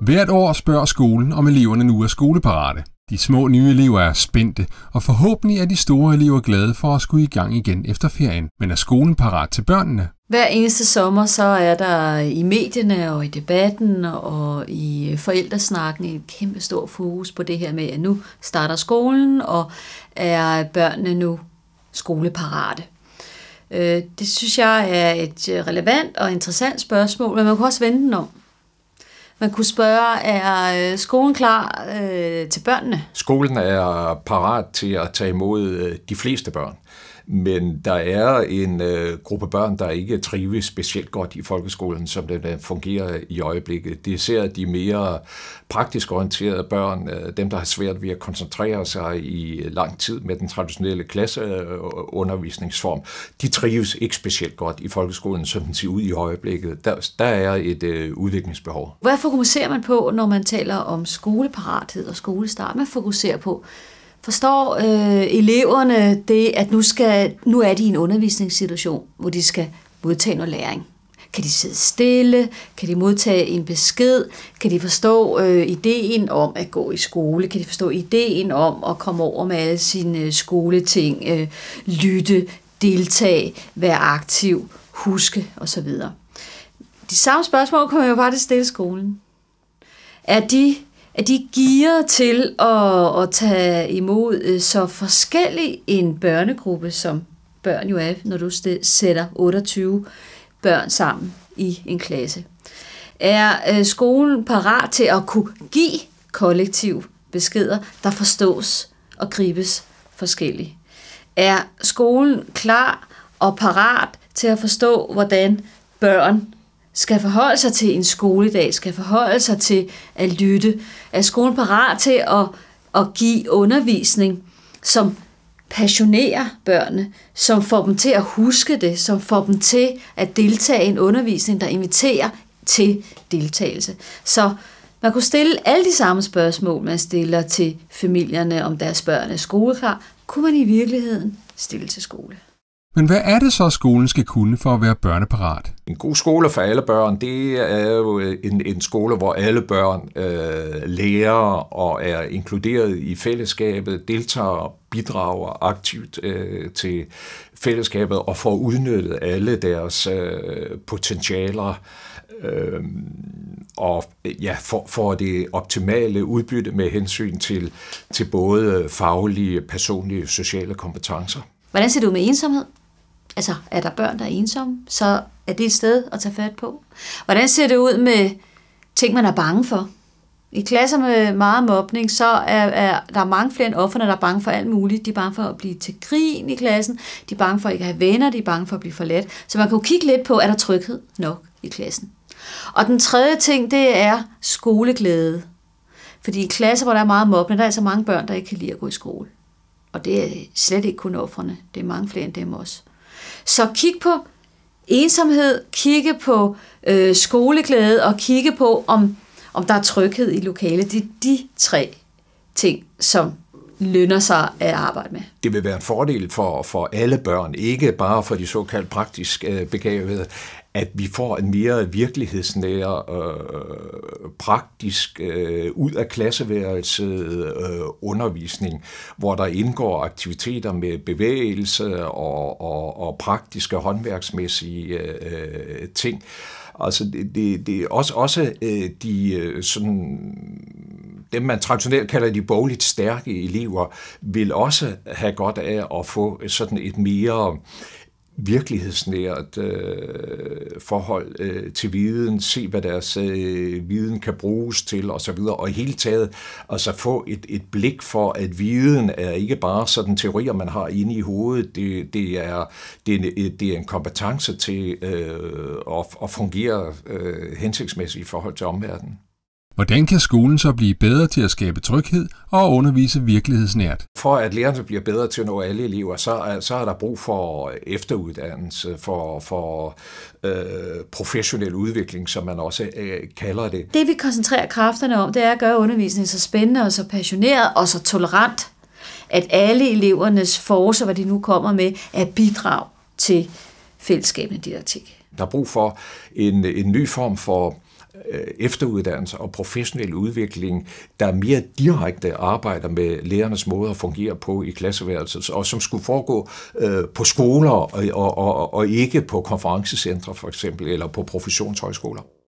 Hvert år spørger skolen, om eleverne nu er skoleparate. De små nye elever er spændte, og forhåbentlig er de store elever glade for at skulle i gang igen efter ferien. Men er skolen parat til børnene? Hver eneste sommer så er der i medierne og i debatten og i forældresnakken en kæmpe stor fokus på det her med, at nu starter skolen, og er børnene nu skoleparate? Øh, det synes jeg er et relevant og interessant spørgsmål, men man kan også vende den om. Man kunne spørge, er øh, skolen klar øh, til børnene? Skolen er parat til at tage imod øh, de fleste børn. Men der er en øh, gruppe børn, der ikke trives specielt godt i folkeskolen, som den øh, fungerer i øjeblikket. Det er især de mere praktisk orienterede børn, øh, dem der har svært ved at koncentrere sig i lang tid med den traditionelle klasseundervisningsform. De trives ikke specielt godt i folkeskolen, som den ser ud i øjeblikket. Der, der er et øh, udviklingsbehov. Hvad fokuserer man på, når man taler om skoleparathed og skolestart? Man fokuserer på, forstår øh, eleverne det, at nu, skal, nu er de i en undervisningssituation, hvor de skal modtage noget læring? Kan de sidde stille? Kan de modtage en besked? Kan de forstå øh, ideen om at gå i skole? Kan de forstå ideen om at komme over med alle sine øh, skoleting? Øh, lytte, deltage, være aktiv, huske osv.? De samme spørgsmål kommer jeg jo bare stille skolen. Er de, er de gearet til at, at tage imod øh, så forskellig en børnegruppe, som børn jo er, når du sætter 28 børn sammen i en klasse? Er øh, skolen parat til at kunne give kollektiv beskeder, der forstås og gribes forskelligt? Er skolen klar og parat til at forstå, hvordan børn skal forholde sig til en skoledag, skal forholde sig til at lytte. Er skolen parat til at, at give undervisning, som passionerer børnene, som får dem til at huske det, som får dem til at deltage i en undervisning, der inviterer til deltagelse. Så man kunne stille alle de samme spørgsmål, man stiller til familierne om deres børn er skoleklar, kunne man i virkeligheden stille til skole. Men hvad er det så, skolen skal kunne for at være børneparat? En god skole for alle børn, det er jo øh, en, en skole, hvor alle børn øh, lærer og er inkluderet i fællesskabet, deltager, bidrager aktivt øh, til fællesskabet og får udnyttet alle deres øh, potentialer øh, og ja, får, for det optimale udbytte med hensyn til, til både faglige, personlige, sociale kompetencer. Hvordan ser det ud med ensomhed? Altså, er der børn, der er ensomme? Så er det et sted at tage fat på. Hvordan ser det ud med ting, man er bange for? I klasser med meget mobning, så er, er der er mange flere end offerne, der er bange for alt muligt. De er bange for at blive til grin i klassen, de er bange for at ikke at have venner, de er bange for at blive forladt. Så man kan jo kigge lidt på, er der tryghed nok i klassen? Og den tredje ting, det er skoleglæde. Fordi i klasser, hvor der er meget mobning, der er altså mange børn, der ikke kan lide at gå i skole. Og det er slet ikke kun offerne, det er mange flere end dem også. Så kig på ensomhed, kigge på øh, skoleglæde og kigge på, om, om der er tryghed i lokalet. Det er de tre ting, som lønner sig at arbejde med. Det vil være en fordel for, for alle børn, ikke bare for de såkaldt praktisk øh, begavede, at vi får en mere virkelighedsnær, øh, praktisk, øh, ud af klasseværelset øh, undervisning, hvor der indgår aktiviteter med bevægelse og, og, og praktiske håndværksmæssige øh, ting. Altså det, det, det også, også øh, de øh, sådan dem, man traditionelt kalder de bogligt stærke elever, vil også have godt af at få sådan et mere virkelighedsnært øh, forhold øh, til viden, se hvad deres øh, viden kan bruges til osv., og i hele taget altså få et, et blik for, at viden er ikke bare sådan teorier, man har inde i hovedet, det, det, er, det, er, en, det er en kompetence til øh, at, at fungere øh, hensigtsmæssigt i forhold til omverdenen. Hvordan kan skolen så blive bedre til at skabe tryghed og undervise virkelighedsnært? For at lærerne bliver bedre til at nå alle elever, så er, så er der brug for efteruddannelse, for, for øh, professionel udvikling, som man også øh, kalder det. Det vi koncentrerer kræfterne om, det er at gøre undervisningen så spændende og så passioneret og så tolerant, at alle elevernes forårs hvad de nu kommer med, er bidrag til fællesskabende didaktik. Der er brug for en, en ny form for øh, efteruddannelse og professionel udvikling, der mere direkte arbejder med lærernes måde at fungere på i klasseværelset, og som skulle foregå øh, på skoler og, og, og, og ikke på konferencecentre for eksempel, eller på professionshøjskoler.